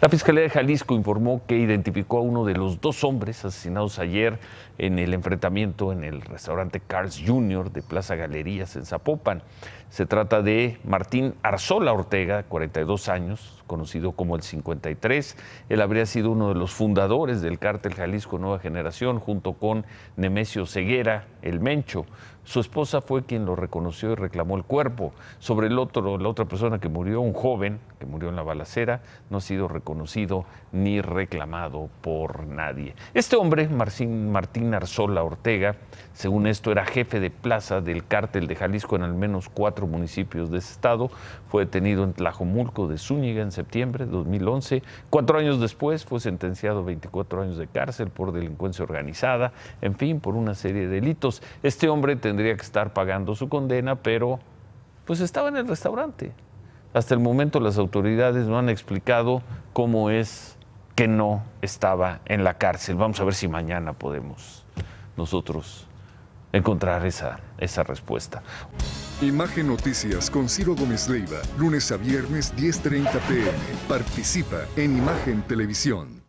La Fiscalía de Jalisco informó que identificó a uno de los dos hombres asesinados ayer en el enfrentamiento en el restaurante Cars Jr. de Plaza Galerías en Zapopan. Se trata de Martín Arzola Ortega, 42 años, conocido como el 53. Él habría sido uno de los fundadores del cártel Jalisco Nueva Generación junto con Nemesio Ceguera, el Mencho. Su esposa fue quien lo reconoció y reclamó el cuerpo. Sobre el otro, la otra persona que murió, un joven que murió en la balacera, no ha sido reconocido ni reclamado por nadie. Este hombre, Martín, Martín Arzola Ortega, según esto era jefe de plaza del cártel de Jalisco en al menos cuatro municipios de ese estado, fue detenido en Tlajomulco de Zúñiga en septiembre de 2011. Cuatro años después fue sentenciado a 24 años de cárcel por delincuencia organizada, en fin, por una serie de delitos. Este hombre tendría que estar pagando su condena, pero pues estaba en el restaurante. Hasta el momento las autoridades no han explicado cómo es que no estaba en la cárcel. Vamos a ver si mañana podemos nosotros encontrar esa, esa respuesta. Imagen Noticias con Ciro Gómez Leiva, lunes a viernes 10.30 pm. Participa en Imagen Televisión.